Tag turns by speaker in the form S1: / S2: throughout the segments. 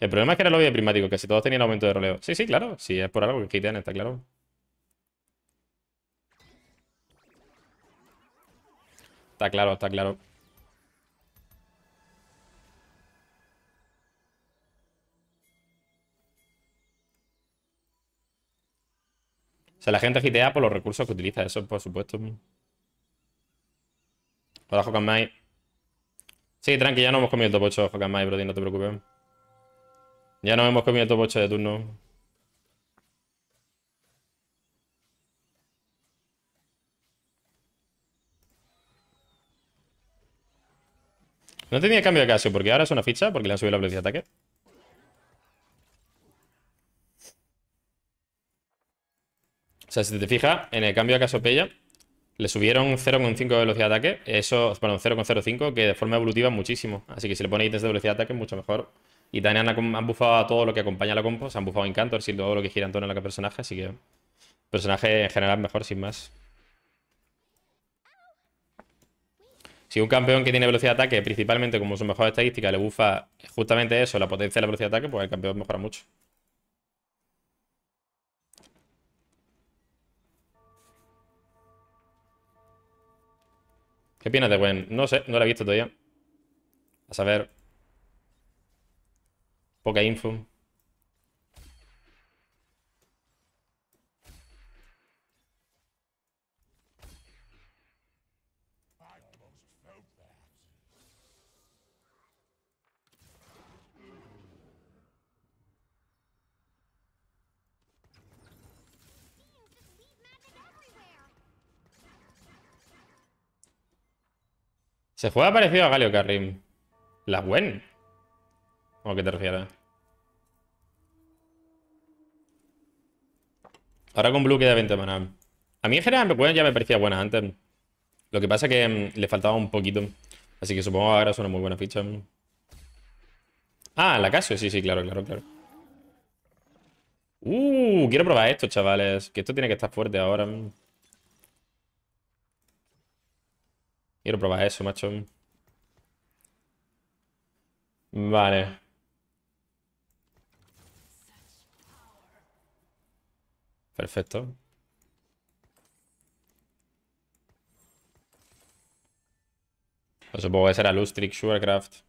S1: El problema es que era lo lobby de que si todos tenían aumento de roleo. Sí, sí, claro. Sí, es por algo que quiten, está claro. Está claro, está claro. O sea, la gente gitea por los recursos que utiliza, eso por supuesto. Hola, Mai. Sí, tranqui, ya no hemos comido el topocho, Mai, Brody, no te preocupes. Ya nos hemos comido tu 8 de turno. No tenía cambio de caso porque ahora es una ficha, porque le han subido la velocidad de ataque. O sea, si te fijas, en el cambio de acaso-pella le subieron 0,5 de velocidad de ataque, eso, perdón, 0,05, que de forma evolutiva muchísimo. Así que si le ponéis ítems de velocidad de ataque, mucho mejor. Y también han, bufado a todo lo que acompaña la compo. Se han bufado Encantor, sin todo lo que gira en torno a la personaje. Así que. Personaje en general mejor, sin más. Si un campeón que tiene velocidad de ataque, principalmente como su mejor estadística, le bufa justamente eso, la potencia de la velocidad de ataque, pues el campeón mejora mucho. ¿Qué opinas de Gwen? No sé, no la he visto todavía. A saber, Poca info. Se fue parecido a Galio Karim La buen. ¿O a qué te refieres? Ahora con Blue queda 20 maná. A mí en general ya me parecía buena antes. Lo que pasa es que mm, le faltaba un poquito. Así que supongo que ahora es una muy buena ficha. Ah, la Casio. Sí, sí, claro, claro, claro. Uh, quiero probar esto, chavales. Que esto tiene que estar fuerte ahora. Quiero probar eso, macho. Vale. Perfecto. Pues supongo que será Lustrick, Sugarcraft.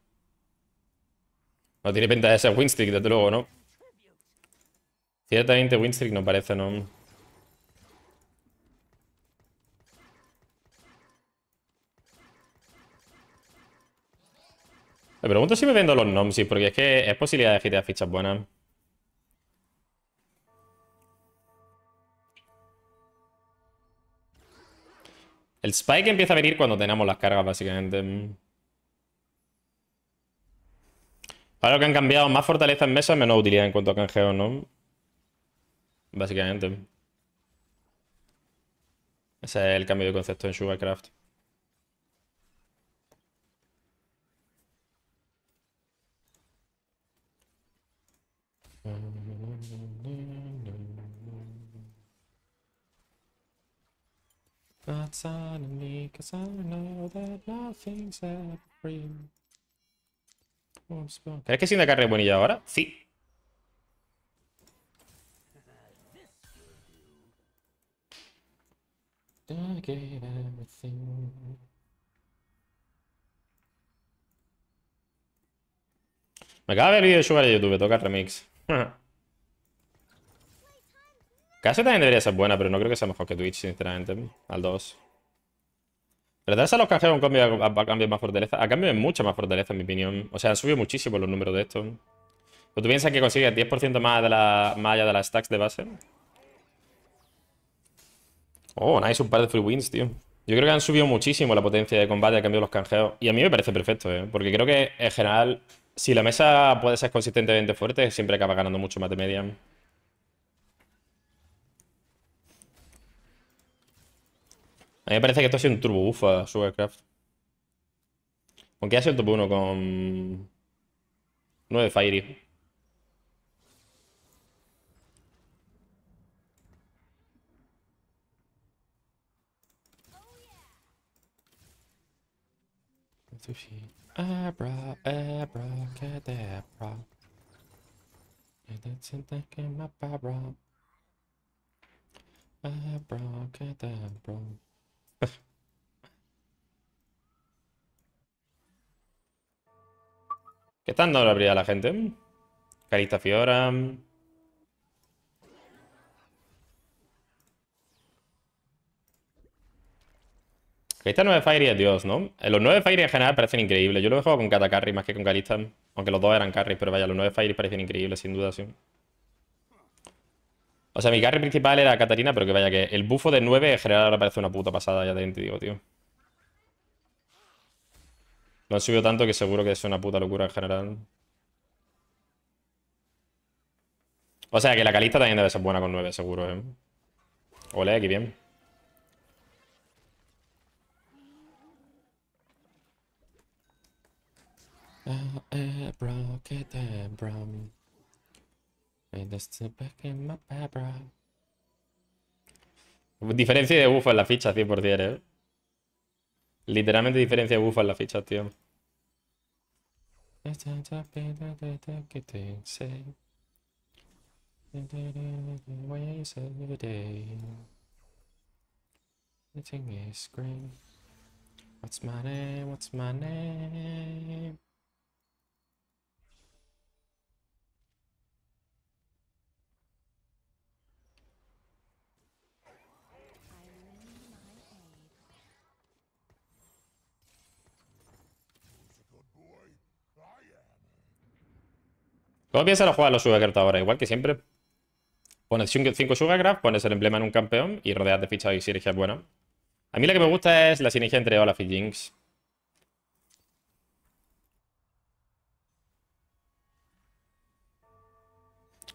S1: No tiene pinta de ser Winstrick, desde luego, ¿no? Ciertamente Winstrick no parece, ¿no? Me pregunto si me vendo los Nomsis, porque es que es posibilidad de GTA fichas buenas. El spike empieza a venir cuando tenemos las cargas, básicamente. Para lo que han cambiado más fortaleza en mesa, menos utilidad en cuanto a canjeo, ¿no? Básicamente. Ese es el cambio de concepto en Sugarcraft.
S2: Not suddenly, cause I know that nothing's ever free. ¿Crees que
S1: sin carrera es buenilla ahora? Sí.
S2: I gave everything.
S1: Me acaba de ver el vídeo de Sugar de YouTube, toca remix. Cash también debería ser buena, pero no creo que sea mejor que Twitch, sinceramente. Al 2. Pero a los canjeos un cambio a, más fortaleza. A cambio de mucha más fortaleza, en mi opinión. O sea, han subido muchísimo los números de esto. Pero tú piensas que consigues 10% más, de la, malla allá de las stacks de base. Oh, nice, un par de free wins, tío. Yo creo que han subido muchísimo la potencia de combate a cambio de los canjeos. Y a mí me parece perfecto, ¿eh? Porque creo que, en general, si la mesa puede ser consistentemente fuerte, siempre acaba ganando mucho más de media. A mí me parece que esto ha sido un turbo buff a Sugarcraft. Aunque ha sido el top 1 con... 9 Fiery.
S2: Abra, abra, te Abra, que que te sientes me abra. Abra, abra.
S1: ¿Qué la no habría la gente? Carista Fiora. Carista 9 Fairy es Dios, ¿no? Eh, los 9 fire en general parecen increíbles. Yo lo he jugado con Kata más que con Carista. Aunque los dos eran carries. pero vaya, los 9 fire parecen increíbles, sin duda, sí. O sea, mi carry principal era Katarina. pero que vaya que el bufo de 9 en general ahora parece una puta pasada, ya te digo, tío. Lo han subido tanto que seguro que es una puta locura en general. O sea que la calista también debe ser buena con 9, seguro, ¿eh? Ole, aquí bien. Diferencia de buffo en la ficha, 100%, ¿eh? Literalmente diferencia bufa en la ficha, tío.
S2: What's my name? What's my name?
S1: ¿Cómo piensas jugar los Sugarcraft ahora? Igual que siempre. Pones 5 Sugarcraft, pones el emblema en un campeón y rodeas de fichas y sinergias buenas. A mí la que me gusta es la sinergia entre Olaf y Jinx.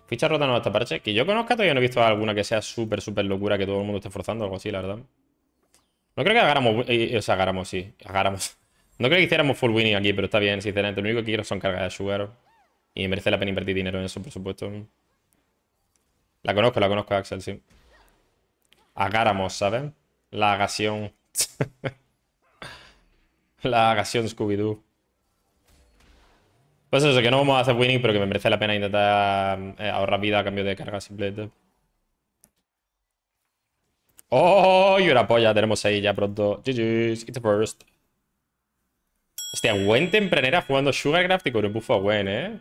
S1: Ficha rota no hasta parche. Que yo conozca, todavía no he visto alguna que sea súper, súper locura que todo el mundo esté forzando, algo así, la verdad. No creo que hagáramos. Eh, eh, o sea, hagáramos, sí. Hagáramos. No creo que hiciéramos full winning aquí, pero está bien, sinceramente. Lo único que quiero son cargas de sugar. Y merece la pena invertir dinero en eso, por supuesto. La conozco, la conozco, Axel, sí. Agáramos, ¿sabes? La agasión. la agasión Scooby-Doo. Pues eso, que no vamos a hacer winning, pero que me merece la pena intentar eh, ahorrar vida a cambio de carga simplemente. ¡Oh! Y una polla, tenemos ahí ya pronto. GG's, it's the first. Hostia, Gwen tempranera jugando Sugarcraft y con el buffo a ¿eh?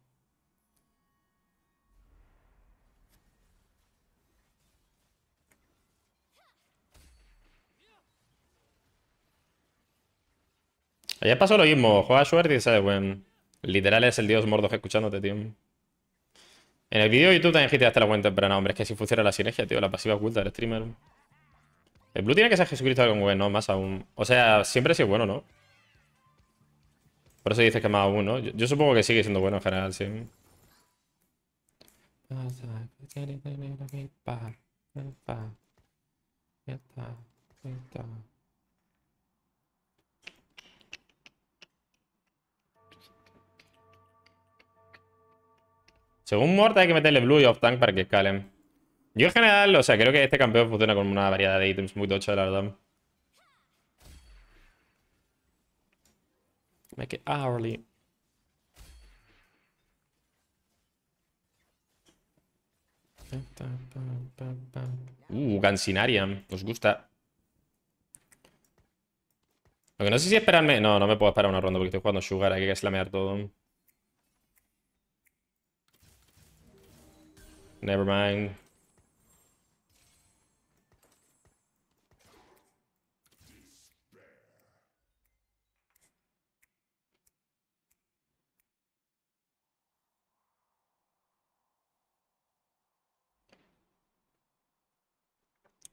S1: Allá pasó lo mismo. Juega suerte y sabes, bueno, Literal es el dios que escuchándote, tío. En el vídeo de YouTube también dijiste hasta la cuenta temprana, hombre. Es que si funciona la sinergia, tío. La pasiva oculta del streamer. El Blue tiene que ser Jesucristo con bueno ¿no? Más aún. O sea, siempre ha sido bueno, ¿no? Por eso dices que más aún, ¿no? Yo, supongo que sigue siendo bueno en general, sí. Según Mort hay que meterle Blue y Off Tank para que escalen. Yo en general, o sea, creo que este campeón funciona con una variedad de ítems muy tocha, la verdad.
S2: Make it hourly.
S1: Uh, Gansinarian. Nos gusta. Lo no sé si esperarme... No, no me puedo esperar una ronda porque estoy jugando Sugar. Hay que slamear todo. Nevermind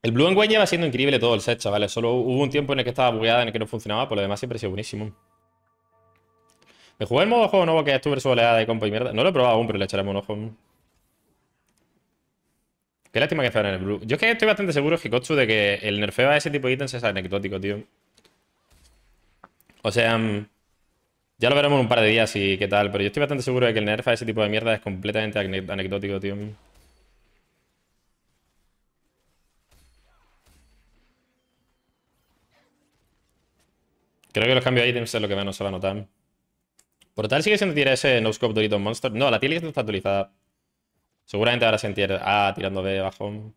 S1: El Blue and White lleva siendo increíble todo el set, chavales. Solo hubo un tiempo en el que estaba bugueada, en el que no funcionaba, por lo demás siempre ha sido buenísimo. Me jugué el modo juego nuevo que estuve tu su oleada De compo y mierda. No lo he probado aún, pero le echaremos un ojo. Qué lástima que fuera en el blue. Yo es que estoy bastante seguro, Hikotsu, de que el nerfeo a ese tipo de ítems es anecdótico, tío. O sea, mm, ya lo veremos en un par de días y qué tal, pero yo estoy bastante seguro de que el nerf a ese tipo de mierda es completamente anecdótico, tío. Creo que los cambios de ítems es lo que menos se va a notar. Por tal sigue siendo tirar ese No Scope Doritos Monster. No, la tier está actualizada. Seguramente ahora sentir A ah, tirando de bajón.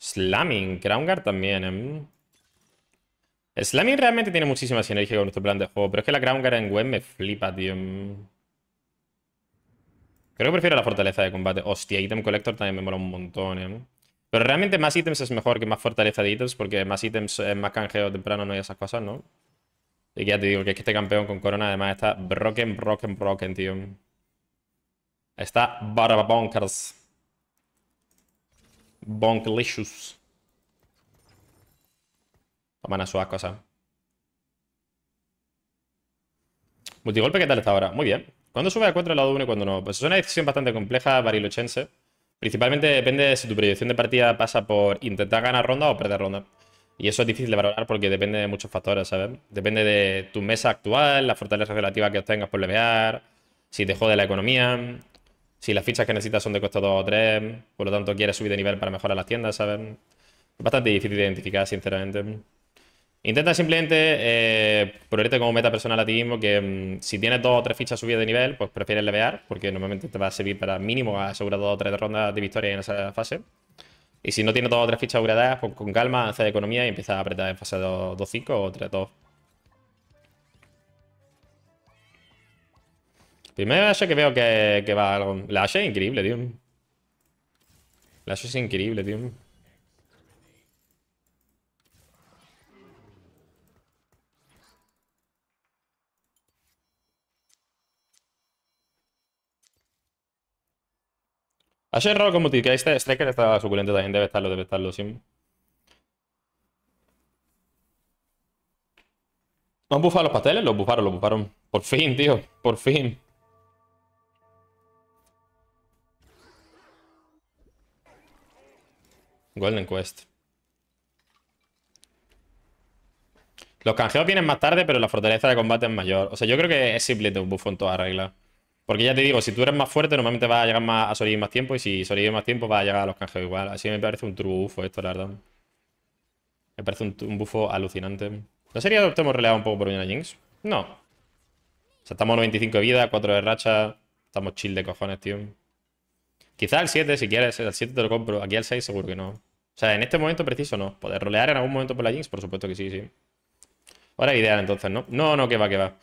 S1: Slamming, Guard también. ¿eh? Slamming realmente tiene muchísima sinergia con nuestro plan de juego, pero es que la Guard en web me flipa, tío. Em. Creo que prefiero la fortaleza de combate. Hostia, Item Collector también me mola un montón, ¿eh? Pero realmente más ítems es mejor que más fortaleza de ítems, porque más ítems es más canjeo temprano, no hay esas cosas, ¿no? Y ya te digo que es que este campeón con corona además está broken, broken, broken, tío. Está barba bonkers. Bonklicious. Toman a suas cosas. Multigolpe, ¿qué tal está ahora? Muy bien. ¿Cuándo sube a 4 el lado 1 y cuándo no? Pues es una decisión bastante compleja, barilochense. Principalmente depende de si tu proyección de partida pasa por intentar ganar ronda o perder ronda. Y eso es difícil de valorar porque depende de muchos factores, ¿sabes? Depende de tu mesa actual, la fortaleza relativa que obtengas por levear, si te jode la economía, si las fichas que necesitas son de costo 2 o 3, por lo tanto quieres subir de nivel para mejorar las tiendas, ¿sabes? Bastante difícil de identificar, sinceramente. Intenta simplemente eh, como meta personal a ti mismo que mm, si tienes dos o tres fichas subidas de nivel, pues prefieres levear, porque normalmente te va a servir para mínimo asegurar dos o tres rondas de victoria en esa fase. Y si no tiene todas las fichas upgradeadas, pues con calma hace economía y empieza a apretar en fase 2-5 o 3-2. Primero Ashe que veo que, que va algo. La Ashe es increíble, tío. La Ashe es increíble, tío. Això és como que este Striker Está suculento también Debe estarlo, debe estarlo ¿No han bufado los pasteles? Los bufaron, los bufaron. Por fin, tío, por fin. Golden Quest. Los canjeos vienen más tarde, pero la fortaleza de combate es mayor. O sea, yo creo que es simple de un buffo en toda regla. Porque ya te digo, si tú eres más fuerte, normalmente vas a llegar más a sobrevivir más tiempo. Y si sorir más tiempo, vas a llegar a los canjeos igual. Así me parece un trufo esto, la verdad. Me parece un, un bufo alucinante. ¿No sería que hemos releado un poco por una Jinx? No. O sea, estamos 95 de vida, 4 de racha. Estamos chill de cojones, tío. Quizá al 7, si quieres. Al 7 te lo compro. Aquí al 6 seguro que no. O sea, en este momento preciso no. ¿Poder rolear en algún momento por la Jinx? Por supuesto que sí, sí. Ahora ideal entonces, ¿no? No, no, que va, que va.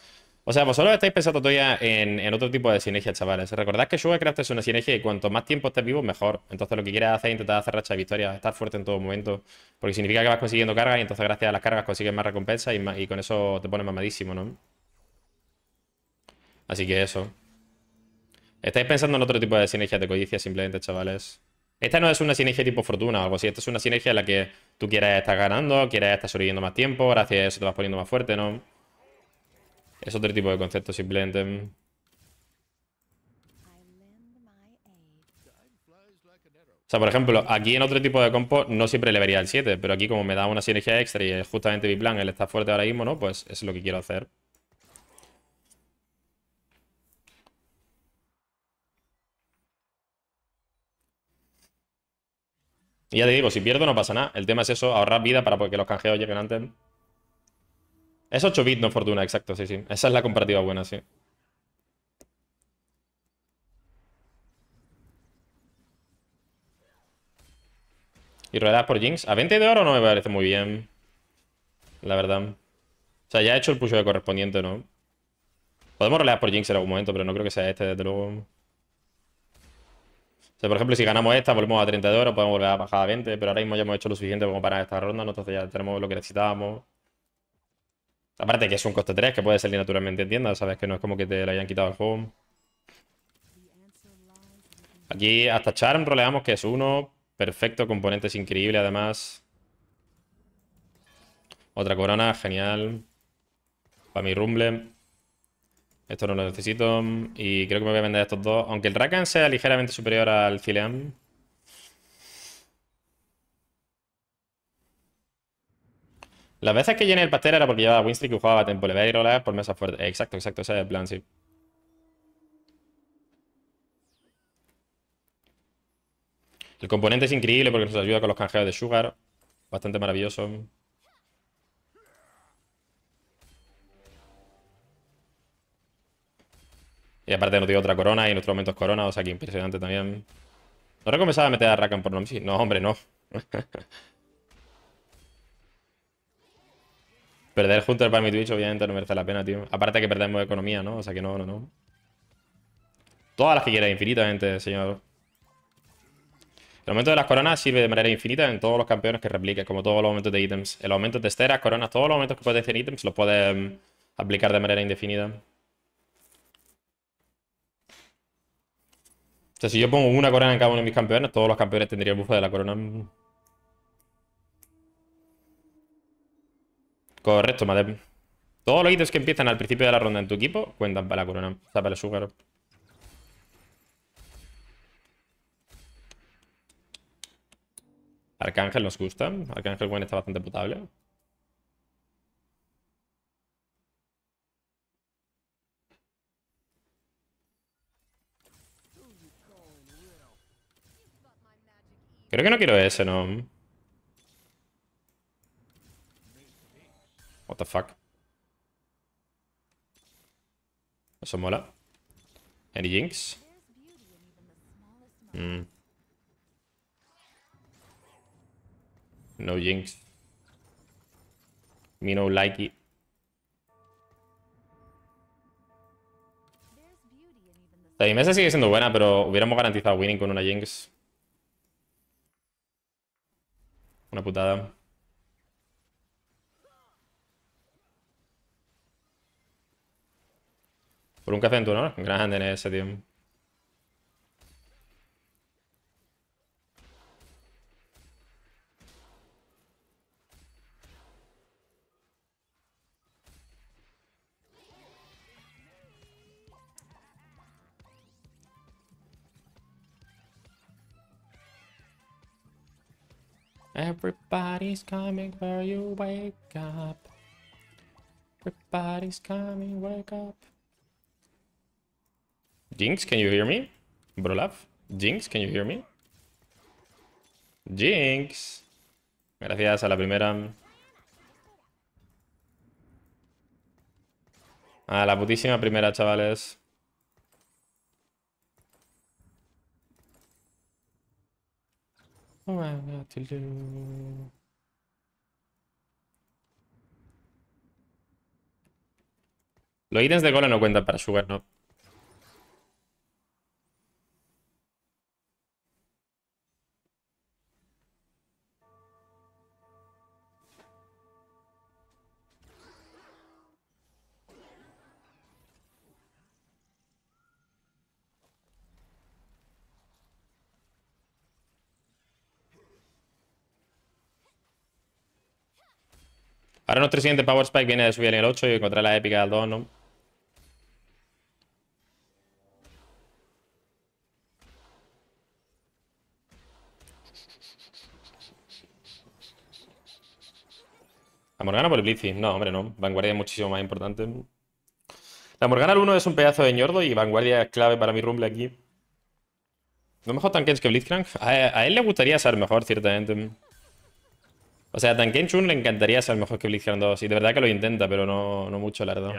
S1: O sea, vosotros estáis pensando todavía en, otro tipo de sinergia, chavales. Recordad que Sugarcraft es una sinergia y cuanto más tiempo estés vivo, mejor. Entonces lo que quieres hacer es intentar hacer racha de victorias, estar fuerte en todo momento. Porque significa que vas consiguiendo cargas y entonces gracias a las cargas consigues más recompensa y, con eso te pones mamadísimo, ¿no? Así que eso. Estáis pensando en otro tipo de sinergia de codicia simplemente, chavales. Esta no es una sinergia tipo fortuna o algo así. Esta es una sinergia en la que tú quieres estar ganando, quieres estar sobreviviendo más tiempo, gracias a eso te vas poniendo más fuerte, ¿no? Es otro tipo de concepto, simplemente. Mm. O sea, por ejemplo, aquí en otro tipo de compo no siempre le vería el 7, pero aquí como me da una sinergia extra y justamente mi plan, él está fuerte ahora mismo, ¿no? Pues es lo que quiero hacer. Y ya te digo, si pierdo no pasa nada. El tema es eso, ahorrar vida para que los canjeos lleguen antes. Es 8 bits, no fortuna, exacto, sí, sí. Esa es la comparativa buena, sí. Y ruedas por Jinx. A 20 de oro no me parece muy bien. La verdad. O sea, ya he hecho el push de correspondiente, ¿no? Podemos rolear por Jinx en algún momento, pero no creo que sea este, de luego. O sea, por ejemplo, si ganamos esta, volvemos a 30 de oro, podemos volver a bajar a 20, pero ahora mismo ya hemos hecho lo suficiente como para esta ronda, nosotros entonces ya tenemos lo que necesitábamos. Aparte que es un coste 3 que puede salir naturalmente en ¿sabes? Que no es como que te la hayan quitado el juego. Aquí hasta Charm roleamos que es uno. Perfecto, componentes increíble además. Otra corona, genial. Para mi rumble. Esto no lo necesito. Y creo que me voy a vender estos dos. Aunque el Rakan sea ligeramente superior al Cilean. Las veces que llené el pastel era porque llevaba Winston y jugaba a Temple rolas por mesa fuerte. Eh, exacto, exacto, ese es el plan, sí. El componente es increíble porque nos ayuda con los canjeos de Sugar. Bastante maravilloso. Y aparte nos dio otra corona y nuestro aumento es corona, o sea que impresionante también. ¿No recomenzaba a meter a Rakan por Sí. No, hombre, no. Perder Hunter para mi Twitch obviamente no merece la pena, tío. Aparte que perdemos economía, ¿no? O sea que no, no, no. Todas las que quieras, infinitamente, señor. El aumento de las coronas sirve de manera infinita en todos los campeones que replique como todos los aumentos de ítems. El aumento de esteras, coronas, todos los aumentos que puedes hacer ítems los puedes mm, aplicar de manera indefinida. O sea, si yo pongo una corona en cada uno de mis campeones, todos los campeones tendrían el buff de la corona. Correcto, madre. Todos los hitos que empiezan al principio de la ronda en tu equipo cuentan para la corona. O sea, para el sugar. Arcángel nos gusta. Arcángel Gwen está bastante potable. Creo que no quiero ese, ¿no? What the Eso mola. Any Jinx. Hmm. No Jinx. Me no like it. La Mesa sigue siendo buena, pero hubiéramos garantizado winning con una Jinx. Una putada. Por un café en tu honor. Grande en ese, tío.
S2: Everybody's coming where you wake up. Everybody's coming, wake up.
S1: Jinx, can you hear me? Brolaf. Jinx, can you hear me? Jinx. Gracias a la primera. A la putísima primera, chavales.
S2: Los ítems de cola
S1: no cuentan para Sugar, ¿no? Ahora nuestro siguiente Power Spike viene de subir en el 8 y encontrar la épica del 2, ¿no? La Morgana por el Blizzard. No, hombre, no. Vanguardia es muchísimo más importante. La Morgana al 1 es un pedazo de ñordo y Vanguardia es clave para mi rumble aquí. No mejor tanques que Blitzcrank. A, él le gustaría ser mejor, ciertamente. O sea, a Tan Chun le encantaría ser mejor que Blizzard 2. Y de verdad que lo intenta, pero no, no mucho, la verdad.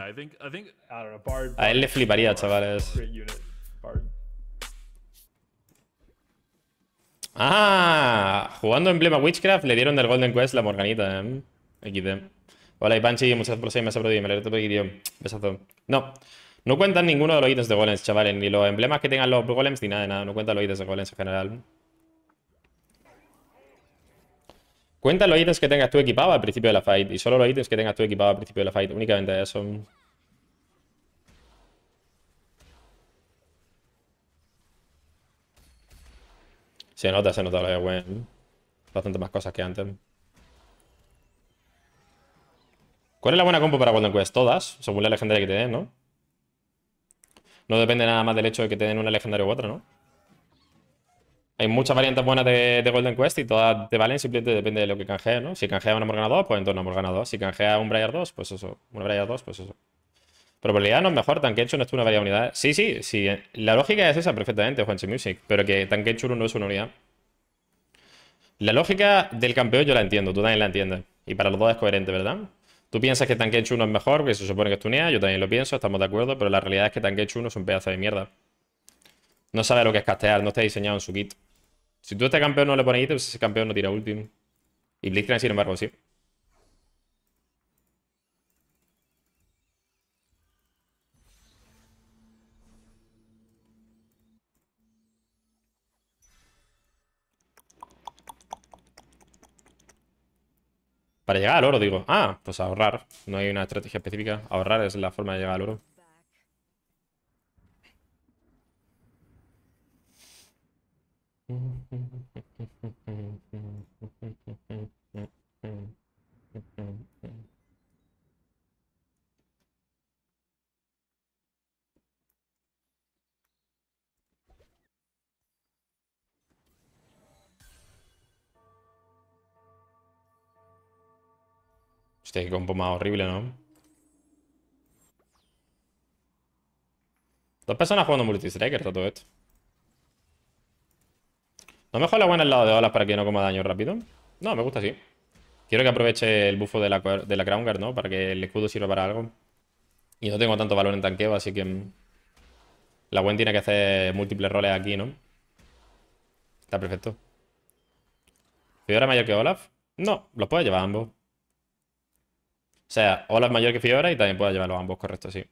S1: a él le fliparía, chavales. Ah, jugando Emblema Witchcraft le dieron del Golden Quest la Morganita, ¿eh? XD. Hola, Ipanchi, muchas gracias por seguirme a me alegro Besazo. No, no cuentan ninguno de los ítems de golems, chavales, ni los emblemas que tengan los golems, ni nada de nada. No cuentan los ítems de golems en general. Cuenta los ítems que tengas tú equipado al principio de la fight. Y solo los ítems que tengas tú equipado al principio de la fight. Únicamente eso. Se nota, se nota lo de Bastante más cosas que antes. ¿Cuál es la buena compo para cuando quest? Todas, según la legendaria que te den, ¿no? No depende nada más del hecho de que te den una legendaria u otra, ¿no? Hay muchas variantes buenas de, Golden Quest y todas te valen, simplemente depende de lo que canjees, ¿no? Si canjeas una Morgana 2, pues entonces una Morgana 2. Si canjeas un Briar 2, pues eso. Una Briar 2, pues eso. Probabilidad no es mejor, Tankenchur no es una variable unidad. Sí, sí, sí. Eh, la lógica es esa perfectamente, Juanchi Music, pero que 1 no es una unidad. La lógica del campeón yo la entiendo, tú también la entiendes. Y para los dos es coherente, ¿verdad? Tú piensas que Tankenchur 1 es mejor, Porque se supone que es tu unidad, yo también lo pienso, estamos de acuerdo, pero la realidad es que Tankenchur 1 es un pedazo de mierda. No sabe lo que es castear, no está diseñado en su kit. Si tú a este campeón no le pones ítems, pues, ese campeón no tira último. Y Blitzcrank, sin embargo, sí. Para llegar al oro, digo. Ah, pues ahorrar. No hay una estrategia específica. Ahorrar es la forma de llegar al oro. Hostia, un compo más horrible, ¿no? Dos personas jugando multistriker todo esto lo mejor la buena al lado de olas para que no coma daño rápido? No, me gusta así. Quiero que aproveche el bufo de la, de Crown ¿no? Para que el escudo sirva para algo. Y no tengo tanto valor en tanqueo, así que... Mm, la buena tiene que hacer múltiples roles aquí, ¿no? Está perfecto. ¿Fiora mayor que Olaf? No, los puede llevar ambos. O sea, Olaf mayor que Fiora y también llevar llevarlos ambos, correcto, sí.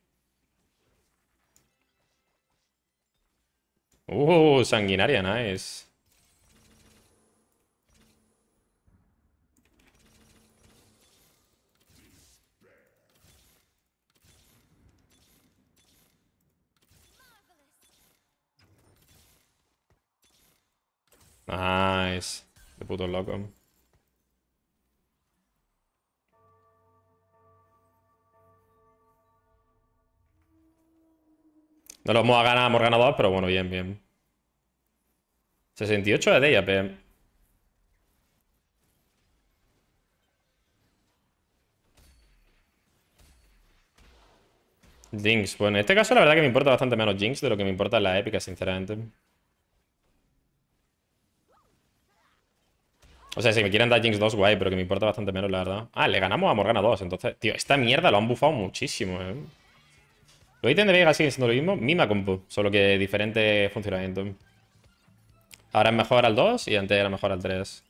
S1: Uh, sanguinaria, nice. Nice. De puto loco. No lo hemos ganado, hemos ganado dos, pero bueno, bien, bien. 68 de ella, Jinx. Bueno, en este caso la verdad que me importa bastante menos Jinx de lo que me importa la épica, sinceramente. O sea, si me quieren dar Jinx 2, guay, pero que me importa bastante menos, la verdad. Ah, le ganamos a Morgana 2, entonces... Tío, esta mierda lo han bufado muchísimo, eh. Los ítems de Vega siguen siendo lo mismo. Misma compu, solo que diferente funcionamiento. Ahora es mejor al 2 y antes era mejor al 3.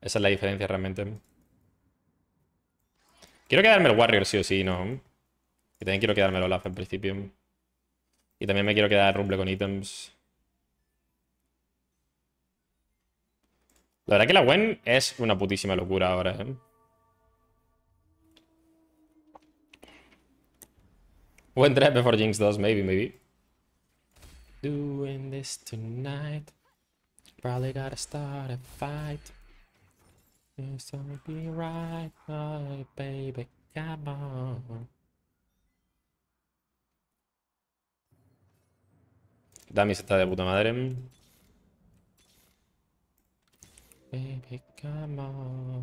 S1: Esa es la diferencia realmente. Quiero quedarme el Warrior sí o sí, ¿no? Y también quiero quedarme el Olaf en principio. Y también me quiero quedar Rumble con ítems. La verdad que la Gwen es una putísima locura ahora, ¿eh? Gwen trap before Jinx 2, maybe, maybe. Dami se está de puta madre. ¿eh?
S2: Baby, no more.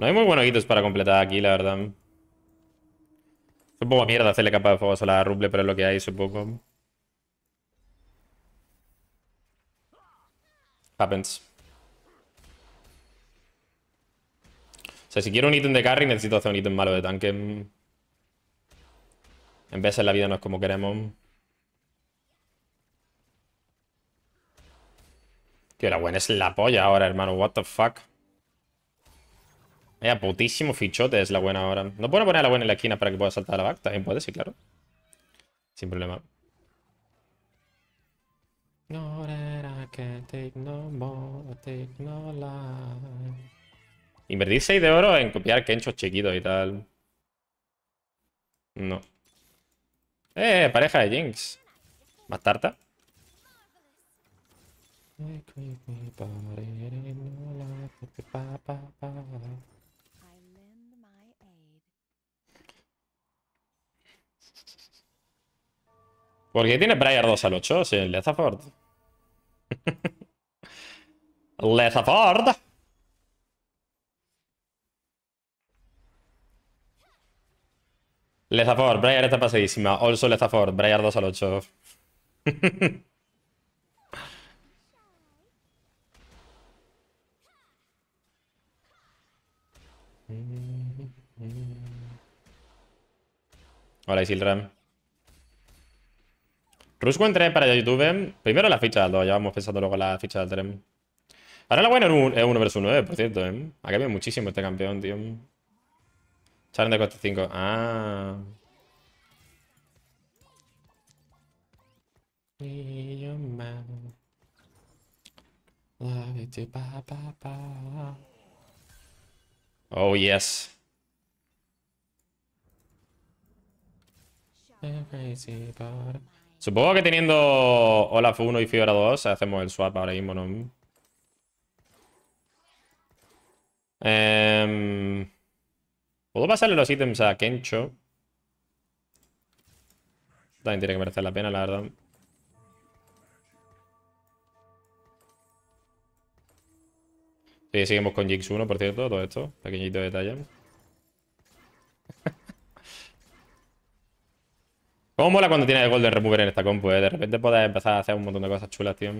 S1: No hay muy buenos hitos para completar aquí, la verdad. Es un poco mierda hacerle capa de fuego a la Ruble, pero es lo que hay, supongo. happens. O sea, si quiero un ítem de carry, necesito hacer un ítem malo de tanque. En veces la vida no es como queremos. Tío, la buena es la polla ahora, hermano. What the fuck. Vaya putísimo fichote es la buena ahora. No puedo poner a la buena en la esquina para que pueda saltar a la back. También puede, sí, claro. Sin problema.
S2: No, can't
S1: Invertir 6 de oro en copiar kenchos chiquitos y tal. No.
S2: Eh, pareja de Jinx.
S1: ¿Más tarta? ¿Por qué tiene Briar 2 al 8? Si le hace Ford. Let's afford Let's afford Briar está pasadísima. Also let's afford Briar 2 al 8. Hola Isilram en 3 para YouTube. Primero la ficha, 2, del ya vamos pensando luego la ficha del 3. Ahora la bueno es 1 vs 9, por cierto, ¿eh? Ha cambiado muchísimo este campeón, tío. Charm de coste 5. Ah.
S2: Oh, yes. Crazy, but...
S1: Supongo que teniendo Olaf 1 y Fiora 2 hacemos el swap ahora mismo, ¿no? Em, ¿Puedo pasarle los ítems a Kencho? También tiene que merecer la pena, la verdad. Sí, seguimos con Jinx 1, por cierto, todo esto. Pequeñito detalle. Cómo mola cuando tienes el Golden Remover en esta compu, eh. De repente puedes empezar a hacer un montón de cosas chulas, tío.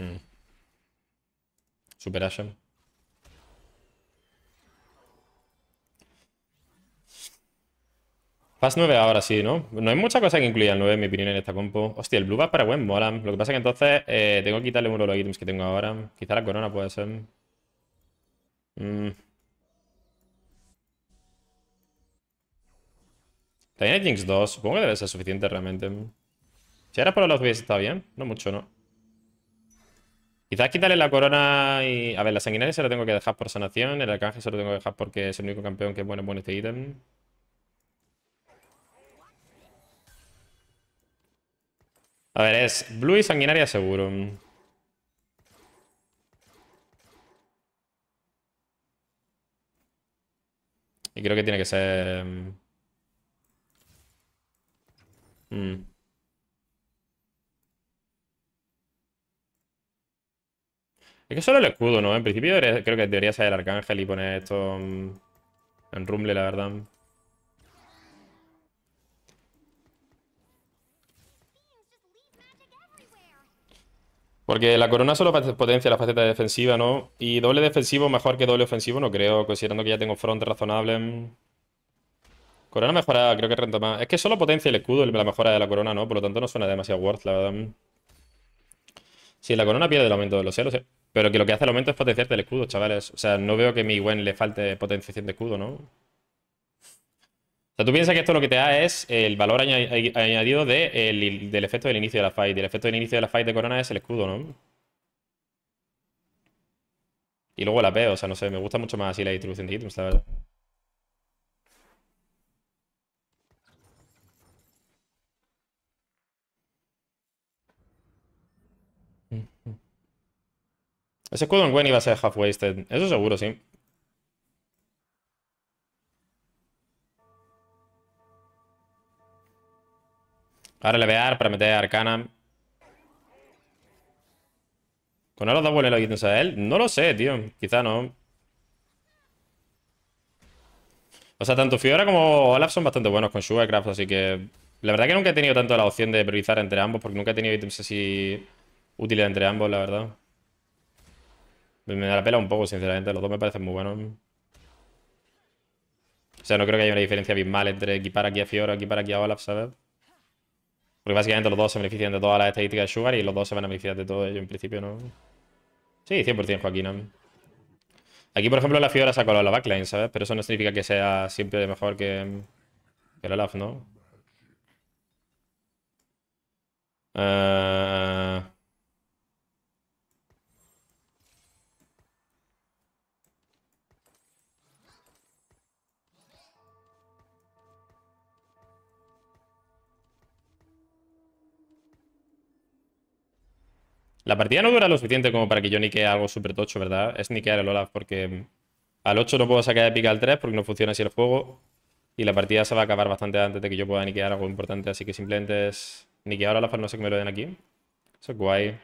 S1: Mm. Super Ashen. Fast 9 ahora sí, ¿no? No hay mucha cosa que incluya el 9, en mi opinión, en esta compo. Hostia, el Blue va para buen mola. Lo que pasa es que entonces eh, tengo que quitarle uno de los ítems que tengo ahora. Quizá la corona puede ser. Mm. También hay Jinx 2. Supongo que debe ser suficiente realmente. Si ahora por los hubiese está bien. No mucho, ¿no? Quizás quitarle la corona y... A ver, la sanguinaria se la tengo que dejar por sanación. El alcance se lo tengo que dejar porque es el único campeón que es bueno, este ítem. A ver, es blue y sanguinaria seguro. Y creo que tiene que ser... Mm, mm. Es que solo el escudo, ¿no? En principio creo que debería ser el arcángel y poner esto mm, en rumble, la verdad. Porque la corona solo potencia la faceta defensiva, ¿no? Y doble defensivo mejor que doble ofensivo, no creo, considerando que ya tengo front razonable. Corona mejorada, creo que renta más. Es que solo potencia el escudo, la mejora de la corona, ¿no? Por lo tanto no suena demasiado worth, la verdad. Sí, la corona pierde el aumento, de los cielos, ¿eh? Pero que lo que hace el aumento es potenciarte el escudo, chavales. O sea, no veo que a mi Gwen le falte potenciación de escudo, ¿no? sea, tú piensas que esto lo que te da es el valor añadido del efecto del inicio de la fight. Y el efecto del inicio de la fight de Corona es el escudo, ¿no? Y luego la P, o sea, no sé, me gusta mucho más así la distribución de ítems, verdad. Ese escudo en Gwen iba a ser half-wasted. Eso seguro, sí. Ahora le voy a para meter Arcana. ¿Con pues los dos vuelos los ítems a él? No lo sé, tío. Quizá no. O sea, tanto Fiora como Olaf son bastante buenos con Sugarcraft, así que... La verdad que nunca he tenido tanto la opción de priorizar entre ambos, porque nunca he tenido ítems así útiles entre ambos, la verdad. Me da la pela un poco, sinceramente. Los dos me parecen muy buenos. O sea, no creo que haya una diferencia abismal entre equipar aquí a Fiora, equipar aquí a Olaf, ¿sabes? Porque básicamente los dos se benefician de todas las estadísticas de Sugar y los dos se van a beneficiar de todo ello. En principio no. Sí, 100% Joaquín. Aquí, por ejemplo, la Fiora se ha la backline, ¿sabes? Pero eso no significa que sea siempre mejor que, que la LAF, ¿no? Eh... La partida no dura lo suficiente como para que yo niquee algo súper tocho, ¿verdad? Es niquear el Olaf porque al 8 no puedo sacar de pica al 3 porque no funciona así el juego. Y la partida se va a acabar bastante antes de que yo pueda niquear algo importante. Así que simplemente es niquear al Olaf, no sé que me lo den aquí. Eso es guay.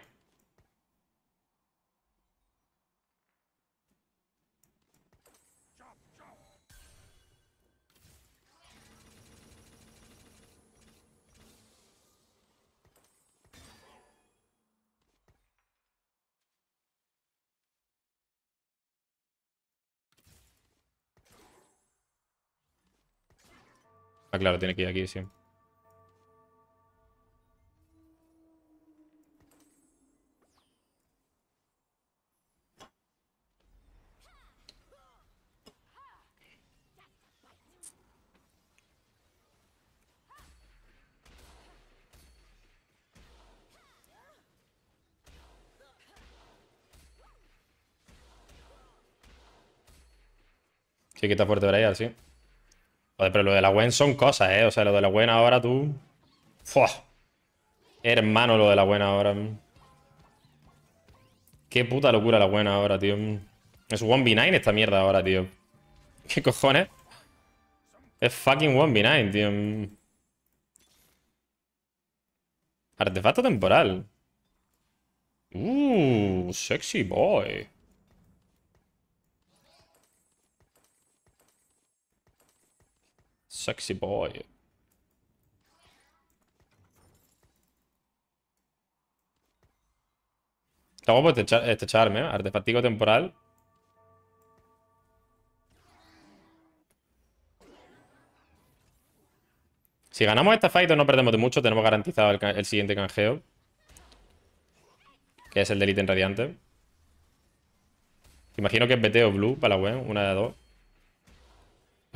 S1: Ah, claro, tiene que ir aquí, sí. Sí, que está fuerte Brian, sí. Joder, pero lo de la buena son cosas, ¿eh? O sea, lo de la buena ahora tú... ¡Fua! Hermano, lo de la buena ahora. Mm. Qué puta locura la buena ahora, tío. Mm. Es 1v9 esta mierda ahora, tío. ¿Qué cojones? Es fucking 1v9, tío. Mm. Artefacto temporal. Uh, sexy boy. Sexy boy. Está guapo este, charme, temporal. Si ganamos esta fight no perdemos de mucho, tenemos garantizado el, el siguiente canjeo. Que es el del en radiante. Imagino que es BT o Blue para la web, una de las dos.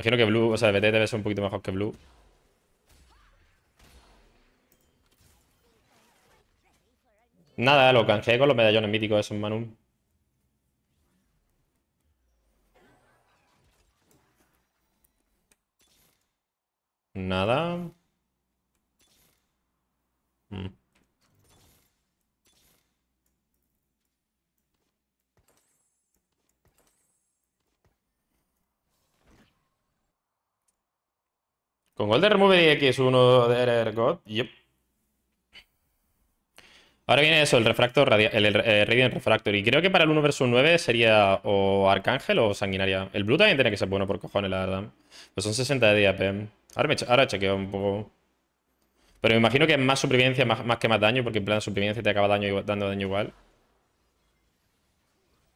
S1: Imagino que Blue, o sea, BT debe ser un poquito mejor que Blue. Nada, lo canjeé con los medallones míticos esos, Manum. Nada. Mm. Con gol de remove y X1 de Yep. Ahora viene eso, el refractor, eh, Radiant Refractor. Y creo que para el 1 versus 9 sería o Arcángel o Sanguinaria. El Blue también tiene que ser bueno por cojones, la verdad. Pues son 60 de DAP. Ahora, me, ahora un poco. Pero me imagino que es más supervivencia más, que más daño, porque en plan supervivencia te acaba daño, dando daño igual.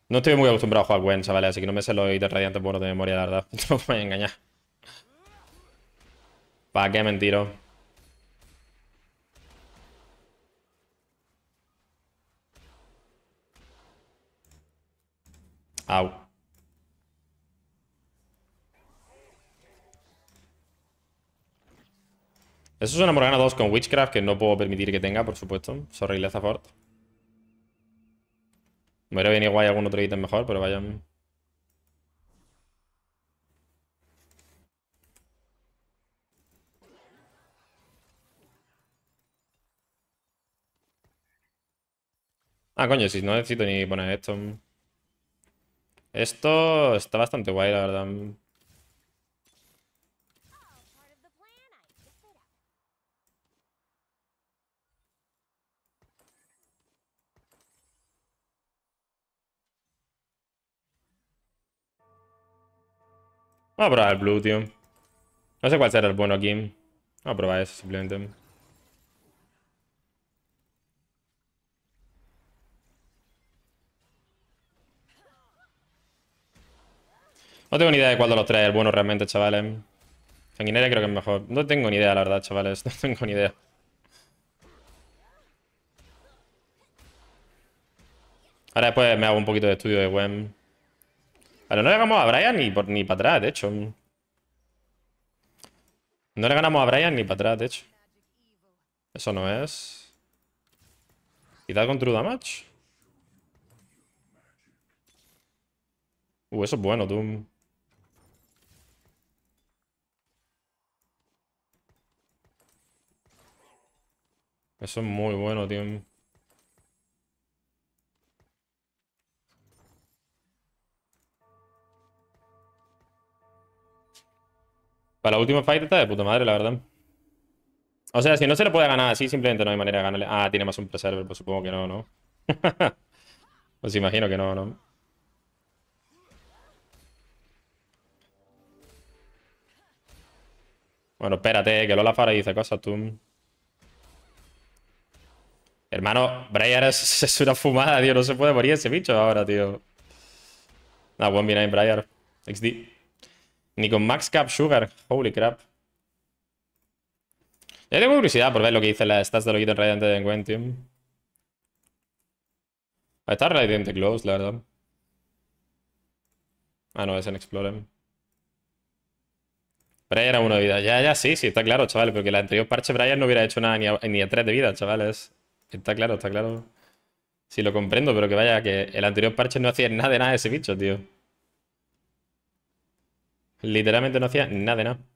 S1: No estoy muy acostumbrado a jugar Gwen, chavales, así que no me sé los ítems radiantes Bueno, de memoria, la verdad. No me voy a engañar. ¿Para qué mentiro? Au. Eso es una Morgana 2 con Witchcraft que no puedo permitir que tenga, por supuesto. Sorry, Lezafort. Me hubiera venido igual algún otro ítem mejor, pero vayan... Ah, coño, si no necesito ni poner esto. Esto está bastante guay, la verdad. Vamos a probar el blue, tío. No sé cuál será el bueno aquí. Vamos a probar eso simplemente. No tengo ni idea de cuál de los tres es el bueno realmente, chavales. Sanguinaria creo que es mejor. No tengo ni idea, la verdad, chavales. No tengo ni idea. Ahora después me hago un poquito de estudio de WEM. Pero no le ganamos a Brian ni, por, ni para atrás, de hecho. No le ganamos a Brian ni para atrás, de hecho. Eso no es. ¿Quizás con True Damage. Uh, eso es bueno, Doom. Eso es muy bueno, tío. Para la última fight está de puta madre, la verdad. O sea, si no se le puede ganar así, simplemente no hay manera de ganarle. Ah, tiene más un preserver, pues supongo que no, ¿no? pues imagino que no, ¿no? Bueno, espérate, que Lola Fara dice cosas, tú. Hermano, Brian es, una fumada, tío. No se puede morir ese bicho ahora, tío. Ah, buen bien ahí, Briar. XD. Ni con Max Cap Sugar. Holy crap. Ya tengo curiosidad por ver lo que dice la stats de Loquito en Radiant de tío. Está Radiant Close, la verdad. Ah, no, es en Explorer. Brian a 1 de vida. Ya, ya, sí, sí, está claro, chavales. Porque la anterior parche Brian no hubiera hecho nada ni ni a 3 de vida, chavales. Está claro, está claro. Sí, lo comprendo, pero que vaya, que el anterior parche no hacía nada de nada ese
S2: bicho, tío. Literalmente no hacía nada de nada.